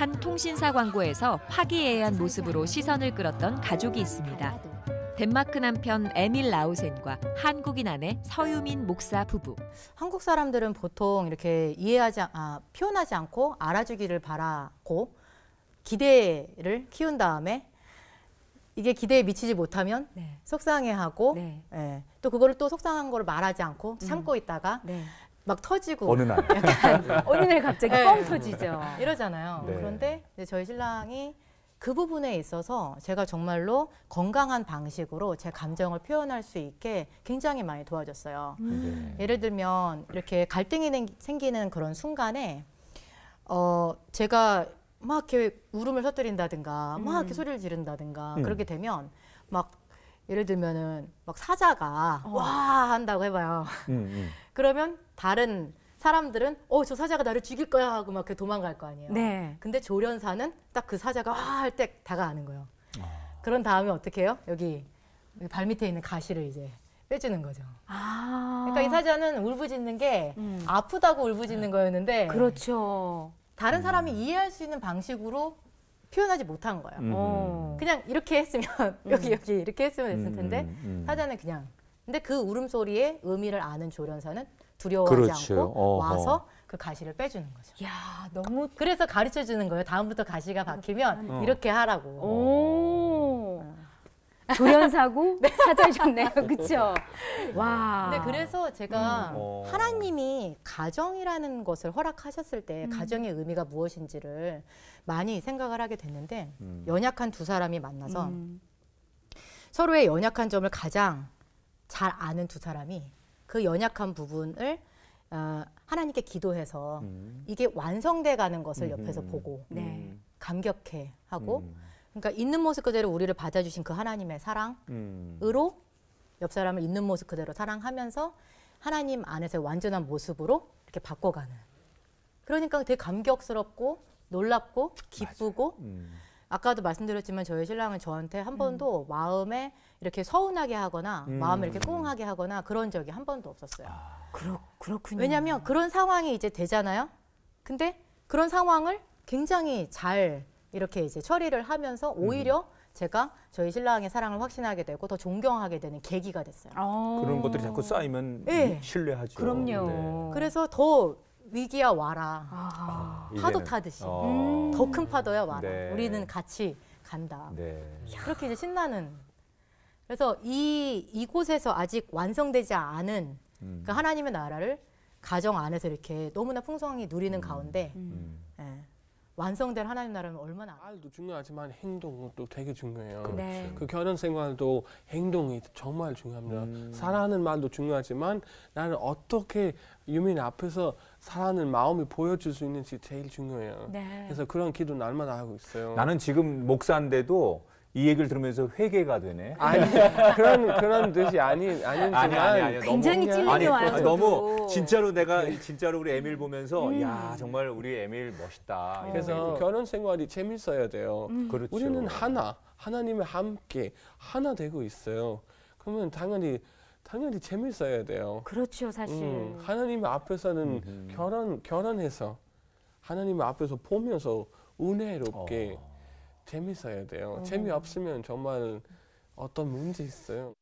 한 통신사 광고에서 화기애애한 모습으로 시선을 끌었던 가족이 있습니다. 덴마크 남편 에밀 라우센과 한국인 아내 서유민 목사 부부. 한국 사람들은 보통 이렇게 이해하지 아, 표현하지 않고 알아주기를 바라고 기대를 키운 다음에 이게 기대에 미치지 못하면 네. 속상해하고 네. 예, 또 그거를 또 속상한 걸 말하지 않고 음. 참고 음. 있다가 네. 막 터지고 어느 날 어느 날 갑자기 네. 뻥 터지죠. 이러잖아요. 네. 그런데 이제 저희 신랑이 그 부분에 있어서 제가 정말로 건강한 방식으로 제 감정을 표현할 수 있게 굉장히 많이 도와줬어요. 음. 네. 예를 들면 이렇게 갈등이 생기는 그런 순간에 어 제가 막 이렇게 울음을 터뜨린다든가 음. 막 이렇게 음. 소리를 지른다든가 음. 그렇게 되면 막 예를 들면은 막 사자가 어. 와 한다고 해봐요. 음, 음. 그러면 다른 사람들은 어 저 사자가 나를 죽일 거야 하고 막 도망갈 거 아니에요. 네. 근데 조련사는 딱 그 사자가 와 할 때 다가가는 거예요. 아. 그런 다음에 어떻게 해요? 여기, 발 밑에 있는 가시를 이제 빼주는 거죠. 아. 그러니까 이 사자는 울부짖는 게 음. 아프다고 울부짖는 거였는데 그렇죠. 다른 사람이 음. 이해할 수 있는 방식으로 표현하지 못한 거예요. 음. 그냥 이렇게 했으면 여기 음. 여기 이렇게 했으면 됐을 음, 텐데 음, 사자는 그냥 근데 그 울음소리의 의미를 아는 조련사는 두려워하지 그렇죠. 않고 어허. 와서 그 가시를 빼주는 거죠. 야 너무 그래서 가르쳐 주는 거예요. 다음부터 가시가 박히면 어. 이렇게 하라고. 오. 어. 조련사고 네. 사자셨네요, 그렇죠? 와. 근데 그래서 제가 음. 어. 하나님이 가정이라는 것을 허락하셨을 때 음. 가정의 의미가 무엇인지를 많이 생각을 하게 됐는데 음. 연약한 두 사람이 만나서 음. 서로의 연약한 점을 가장 잘 아는 두 사람이 그 연약한 부분을 어, 하나님께 기도해서 음. 이게 완성돼 가는 것을 음, 옆에서 음, 음. 보고 네. 감격해 하고 음. 그러니까 있는 모습 그대로 우리를 받아주신 그 하나님의 사랑으로 옆 사람을 있는 모습 그대로 사랑하면서 하나님 안에서 완전한 모습으로 이렇게 바꿔가는 그러니까 되게 감격스럽고 놀랍고 기쁘고 음. 아까도 말씀드렸지만 저희 신랑은 저한테 한 음. 번도 마음에 이렇게 서운하게 하거나 음. 마음을 이렇게 꽁하게 하거나 그런 적이 한 번도 없었어요. 아, 그렇, 그렇군요. 왜냐하면 그런 상황이 이제 되잖아요. 근데 그런 상황을 굉장히 잘 이렇게 이제 처리를 하면서 음. 오히려 음. 제가 저희 신랑의 사랑을 확신하게 되고 더 존경하게 되는 계기가 됐어요. 아. 그런 것들이 자꾸 쌓이면 네. 신뢰하죠. 그럼요. 네. 그래서 더 위기야 와라. 아, 아 파도 타듯이 어. 음. 더큰 파도야 와라. 네. 우리는 같이 간다. 네. 그렇게 이제 신나는. 그래서 이 이곳에서 아직 완성되지 않은 음. 그 하나님의 나라를 가정 안에서 이렇게 너무나 풍성히 누리는 음. 가운데 음. 음. 예, 완성된 하나님 나라는 얼마나 말도 중요하지만 행동도 되게 중요해요. 그렇죠. 네. 그 결혼 생활도 행동이 정말 중요합니다. 음. 사랑하는 말도 중요하지만 나는 어떻게 유민 앞에서 사랑하는 마음이 보여줄 수 있는지 제일 중요해요. 네. 그래서 그런 기도 날마다 하고 있어요. 나는 지금 목사인데도 이 얘기를 들으면서 회개가 되네. 아니 그런 그런 뜻이 아니 아니 아니, 아니, 굉장히 너무, 찔 아니, 와요. 아, 너무 진짜로 내가 네. 진짜로 우리 에밀 보면서 음. 야 정말 우리 에밀 멋있다. 아, 그래서 결혼 생활이 재밌어야 돼요. 음. 그렇죠. 우리는 하나 하나님의 함께 하나 되고 있어요. 그러면 당연히 당연히 재밌어야 돼요. 그렇죠 사실. 음, 하나님 앞에서는 음 결혼 결혼해서 하나님 앞에서 보면서 은혜롭게. 어. 재밌어야 돼요. 어. 재미없으면 정말 어떤 문제 있어요.